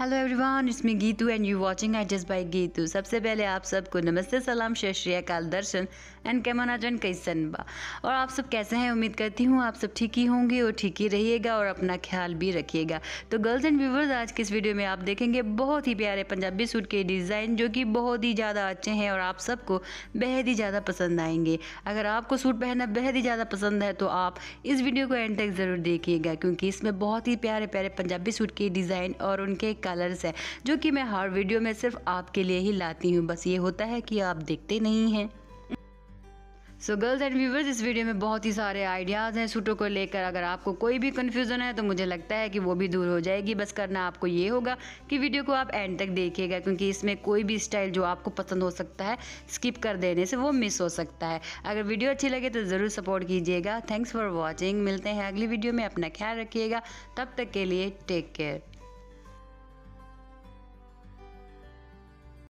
hello everyone इसमें Geetu and you watching I just by Geetu सबसे पहले आप सबको नमस्ते सलाम जय श्री अकाल दर्शन एंड जन कैसन बा और आप सब कैसे हैं उम्मीद करती हूँ आप सब ठीक ही होंगे और ठीक ही रहिएगा और अपना ख्याल भी रखिएगा तो गर्ल्स एंड व्यूवर्स आज के इस वीडियो में आप देखेंगे बहुत ही प्यारे पंजाबी सूट के डिज़ाइन जो कि बहुत ही ज़्यादा अच्छे हैं और आप सबको बेहद ही ज़्यादा पसंद आएंगे अगर आपको सूट पहनना बेहद ही ज़्यादा पसंद है तो आप इस वीडियो को एंड तक ज़रूर देखिएगा क्योंकि इसमें बहुत ही प्यारे प्यारे पंजाबी सूट के डिज़ाइन और उनके कलर्स है जो कि मैं हर वीडियो में सिर्फ आपके लिए ही लाती हूँ बस ये होता है कि आप देखते नहीं हैं सो गर्ल्स एंड व्यूवर्स इस वीडियो में बहुत ही सारे आइडियाज़ हैं सूटों को लेकर अगर आपको कोई भी कन्फ्यूज़न है तो मुझे लगता है कि वो भी दूर हो जाएगी बस करना आपको ये होगा कि वीडियो को आप एंड तक देखिएगा क्योंकि इसमें कोई भी स्टाइल जो आपको पसंद हो सकता है स्किप कर देने से वो मिस हो सकता है अगर वीडियो अच्छी लगे तो ज़रूर सपोर्ट कीजिएगा थैंक्स फॉर वॉचिंग मिलते हैं अगली वीडियो में अपना ख्याल रखिएगा तब तक के लिए टेक केयर